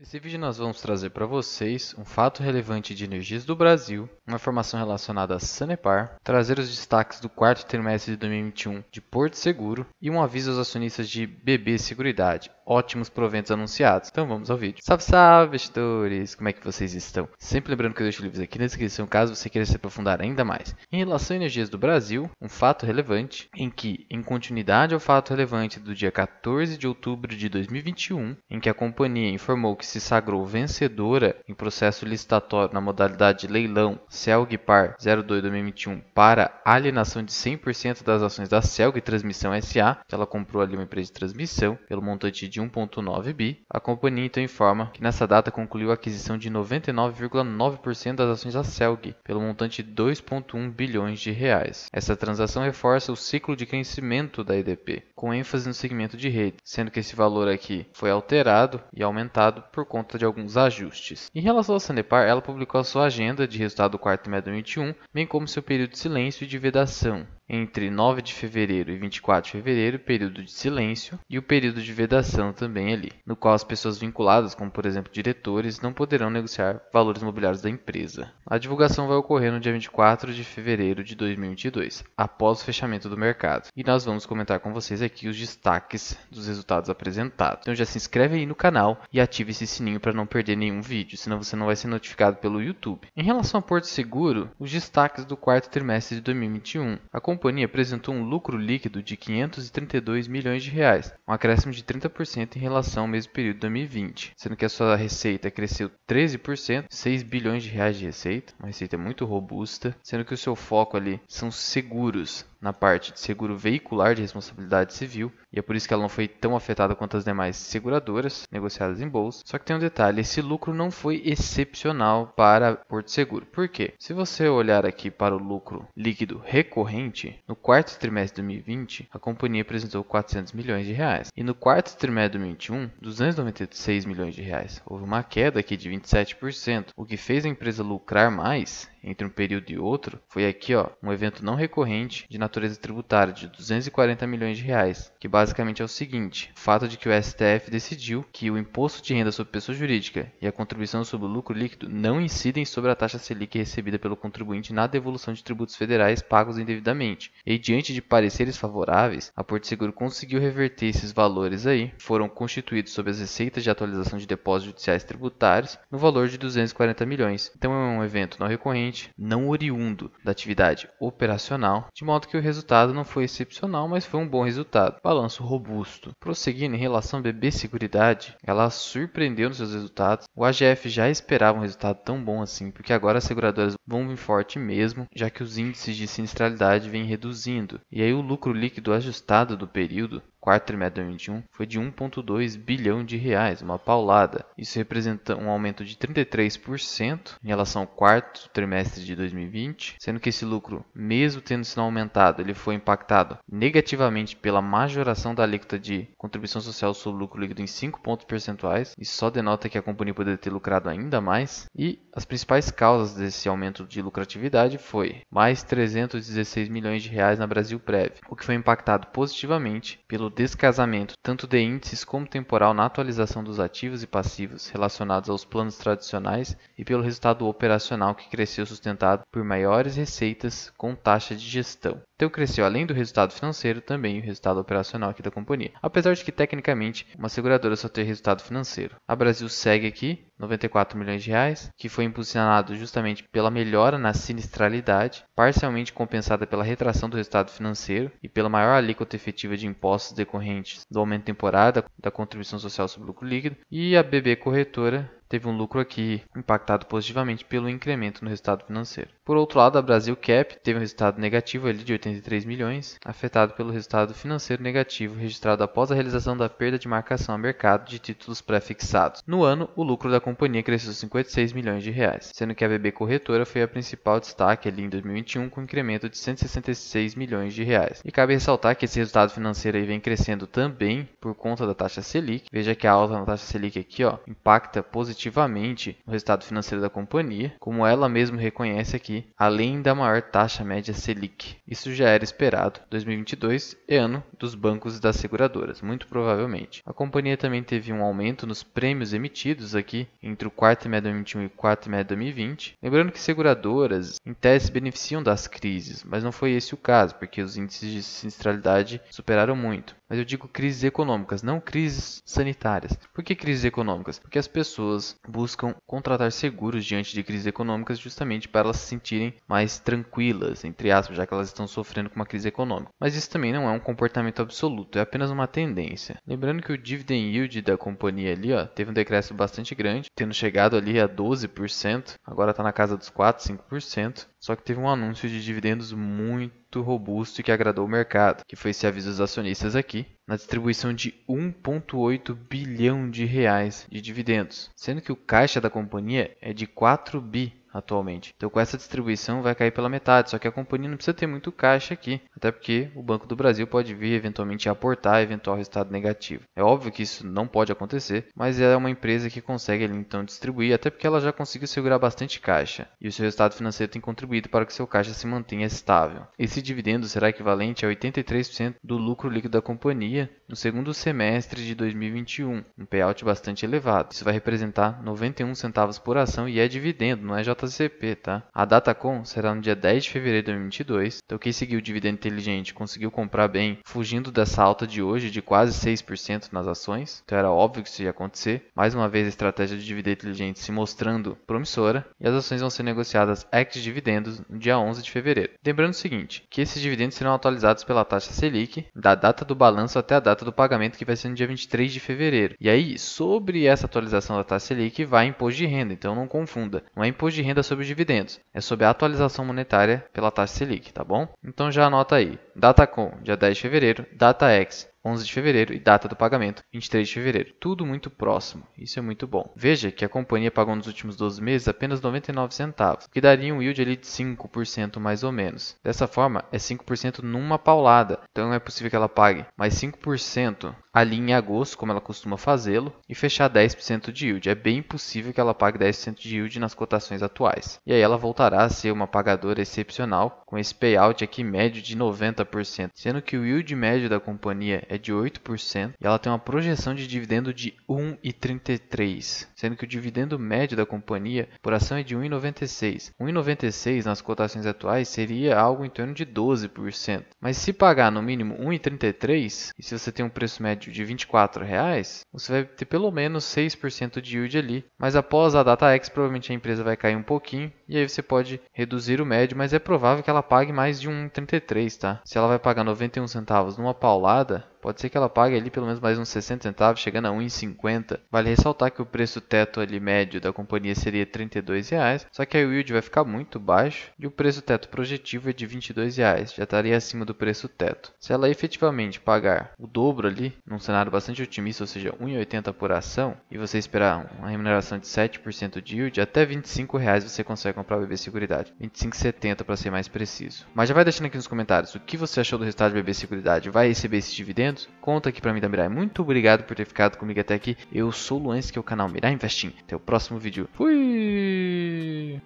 Nesse vídeo nós vamos trazer para vocês um fato relevante de energias do Brasil, uma informação relacionada à Sanepar, trazer os destaques do quarto trimestre de 2021 de Porto Seguro e um aviso aos acionistas de BB Seguridade, ótimos proventos anunciados. Então vamos ao vídeo. Salve, salve, investidores! Como é que vocês estão? Sempre lembrando que eu deixo livros aqui na descrição caso você queira se aprofundar ainda mais. Em relação a energias do Brasil, um fato relevante em que, em continuidade ao fato relevante do dia 14 de outubro de 2021, em que a companhia informou que se sagrou vencedora em processo licitatório na modalidade leilão CELG-PAR 02-2021 para alienação de 100% das ações da CELG Transmissão SA, que ela comprou ali uma empresa de transmissão, pelo montante de 1,9 bi, a companhia então informa que nessa data concluiu a aquisição de 99,9% das ações da CELG, pelo montante de 2,1 bilhões de reais. Essa transação reforça o ciclo de crescimento da EDP, com ênfase no segmento de rede, sendo que esse valor aqui foi alterado e aumentado por conta de alguns ajustes. Em relação à Sanepar, ela publicou a sua agenda de resultado do quarto trimestre de 2021, bem como seu período de silêncio e de vedação entre 9 de fevereiro e 24 de fevereiro, período de silêncio e o período de vedação também ali, no qual as pessoas vinculadas, como por exemplo diretores, não poderão negociar valores imobiliários da empresa. A divulgação vai ocorrer no dia 24 de fevereiro de 2022, após o fechamento do mercado, e nós vamos comentar com vocês aqui os destaques dos resultados apresentados. Então já se inscreve aí no canal e ative esse sininho para não perder nenhum vídeo, senão você não vai ser notificado pelo YouTube. Em relação ao Porto Seguro, os destaques do quarto trimestre de 2021 companhia apresentou um lucro líquido de 532 milhões de reais, um acréscimo de 30% em relação ao mesmo período de 2020, sendo que a sua receita cresceu 13%, 6 bilhões de reais de receita, uma receita muito robusta, sendo que o seu foco ali são seguros, na parte de seguro veicular de responsabilidade civil, e é por isso que ela não foi tão afetada quanto as demais seguradoras negociadas em bolsa. Só que tem um detalhe, esse lucro não foi excepcional para Porto Seguro. Por quê? Se você olhar aqui para o lucro líquido recorrente, no quarto trimestre de 2020, a companhia apresentou 400 milhões de reais, e no quarto trimestre de 2021, 296 milhões de reais. Houve uma queda aqui de 27%, o que fez a empresa lucrar mais entre um período e outro foi aqui, ó, um evento não recorrente de natureza tributária de 240 milhões de reais, que basicamente é o seguinte: o fato de que o STF decidiu que o imposto de renda sobre pessoa jurídica e a contribuição sobre o lucro líquido não incidem sobre a taxa Selic recebida pelo contribuinte na devolução de tributos federais pagos indevidamente. E diante de pareceres favoráveis, a Porto Seguro conseguiu reverter esses valores aí, foram constituídos sobre as receitas de atualização de depósitos judiciais tributários no valor de 240 milhões. Então é um evento não recorrente não oriundo da atividade operacional, de modo que o resultado não foi excepcional, mas foi um bom resultado. Balanço robusto. Prosseguindo em relação à BB Seguridade, ela surpreendeu nos seus resultados. O AGF já esperava um resultado tão bom assim, porque agora as seguradoras vão vir forte mesmo, já que os índices de sinistralidade vêm reduzindo. E aí o lucro líquido ajustado do período quarto trimestre de 2021 foi de 1,2 bilhão de reais, uma paulada. Isso representa um aumento de 33% em relação ao quarto trimestre de 2020, sendo que esse lucro, mesmo tendo sido aumentado, ele foi impactado negativamente pela majoração da alíquota de contribuição social sobre o lucro líquido em 5 pontos percentuais. Isso só denota que a companhia poderia ter lucrado ainda mais. E as principais causas desse aumento de lucratividade foi mais 316 milhões de reais na Brasil Prévio, o que foi impactado positivamente pelo descasamento tanto de índices como temporal na atualização dos ativos e passivos relacionados aos planos tradicionais e pelo resultado operacional que cresceu sustentado por maiores receitas com taxa de gestão. Então cresceu além do resultado financeiro também o resultado operacional aqui da companhia. Apesar de que tecnicamente uma seguradora só ter resultado financeiro. A Brasil segue aqui 94 milhões de reais, que foi impulsionado justamente pela melhora na sinistralidade, parcialmente compensada pela retração do resultado financeiro e pela maior alíquota efetiva de impostos de decorrentes do aumento de temporada da contribuição social sobre o lucro líquido e a BB Corretora teve um lucro aqui impactado positivamente pelo incremento no resultado financeiro. Por outro lado, a Brasil Cap teve um resultado negativo ali de 83 milhões, afetado pelo resultado financeiro negativo registrado após a realização da perda de marcação a mercado de títulos pré-fixados. No ano, o lucro da companhia cresceu 56 milhões de reais, sendo que a BB Corretora foi a principal destaque ali em 2021 com um incremento de 166 milhões de reais. E cabe ressaltar que esse resultado financeiro aí vem crescendo também por conta da taxa Selic. Veja que a alta na taxa Selic aqui, ó, impacta positivamente positivamente no resultado financeiro da companhia, como ela mesma reconhece aqui, além da maior taxa média Selic. Isso já era esperado. 2022 é ano dos bancos e das seguradoras, muito provavelmente. A companhia também teve um aumento nos prêmios emitidos aqui entre o quarto trimestre de 2021 e o quarto trimestre de 2020. Lembrando que seguradoras, em tese, se beneficiam das crises, mas não foi esse o caso, porque os índices de sinistralidade superaram muito. Mas eu digo crises econômicas, não crises sanitárias. Por que crises econômicas? Porque as pessoas buscam contratar seguros diante de crises econômicas justamente para elas se sentirem mais tranquilas, entre aspas, já que elas estão sofrendo com uma crise econômica. Mas isso também não é um comportamento absoluto, é apenas uma tendência. Lembrando que o dividend yield da companhia ali, ó, teve um decréscimo bastante grande, tendo chegado ali a 12%, agora está na casa dos 4, 5%, só que teve um anúncio de dividendos muito muito robusto e que agradou o mercado, que foi esse aviso dos acionistas aqui, na distribuição de 1,8 bilhão de reais de dividendos, sendo que o caixa da companhia é de 4 bi, atualmente. Então com essa distribuição vai cair pela metade, só que a companhia não precisa ter muito caixa aqui, até porque o Banco do Brasil pode vir eventualmente aportar eventual resultado negativo. É óbvio que isso não pode acontecer, mas é uma empresa que consegue então distribuir, até porque ela já conseguiu segurar bastante caixa e o seu resultado financeiro tem contribuído para que seu caixa se mantenha estável. Esse dividendo será equivalente a 83% do lucro líquido da companhia no segundo semestre de 2021, um payout bastante elevado. Isso vai representar 91 centavos por ação e é dividendo, não é já JCP, tá? A Datacom será no dia 10 de fevereiro de 2022. Então quem seguiu o dividendo inteligente conseguiu comprar bem, fugindo dessa alta de hoje de quase 6% nas ações. Então era óbvio que isso ia acontecer. Mais uma vez a estratégia de dividendo inteligente se mostrando promissora e as ações vão ser negociadas ex-dividendos no dia 11 de fevereiro. Lembrando o seguinte, que esses dividendos serão atualizados pela taxa Selic da data do balanço até a data do pagamento que vai ser no dia 23 de fevereiro. E aí, sobre essa atualização da taxa Selic vai imposto de renda, então não confunda. Não é imposto de renda sobre dividendos. É sobre a atualização monetária pela taxa Selic, tá bom? Então já anota aí. Datacom, dia 10 de fevereiro. DataX, 11 de fevereiro e data do pagamento, 23 de fevereiro. Tudo muito próximo, isso é muito bom. Veja que a companhia pagou nos últimos 12 meses apenas 99 centavos, o que daria um yield ali de 5% mais ou menos. Dessa forma, é 5% numa paulada, então é possível que ela pague mais 5% ali em agosto, como ela costuma fazê-lo, e fechar 10% de yield. É bem possível que ela pague 10% de yield nas cotações atuais. E aí ela voltará a ser uma pagadora excepcional, com esse payout aqui médio de 90%, sendo que o yield médio da companhia é de 8% e ela tem uma projeção de dividendo de 1,33, sendo que o dividendo médio da companhia por ação é de 1,96. 1,96 nas cotações atuais seria algo em torno de 12%. Mas se pagar no mínimo 1,33 e se você tem um preço médio de R$ 24, reais, você vai ter pelo menos 6% de yield ali, mas após a data X provavelmente a empresa vai cair um pouquinho e aí você pode reduzir o médio, mas é provável que ela pague mais de 1,33, tá? Se ela vai pagar 91 centavos numa paulada, pode ser que ela pague ali pelo menos mais uns 60 centavos, chegando a 1,50. Vale ressaltar que o preço teto ali médio da companhia seria R$ 32,00, só que a yield vai ficar muito baixo e o preço teto projetivo é de R$ 22,00, já estaria acima do preço teto. Se ela efetivamente pagar o dobro ali, num cenário bastante otimista, ou seja, 1,80 por ação, e você esperar uma remuneração de 7% de yield, até R$ 25,00 você consegue para BB Seguridade, 25,70 para ser mais preciso. Mas já vai deixando aqui nos comentários o que você achou do resultado de BB Seguridade, vai receber esses dividendos? Conta aqui para mim da Mirai. Muito obrigado por ter ficado comigo até aqui. Eu sou o Luan, que é o canal Mirai Investing. Até o próximo vídeo. Fui!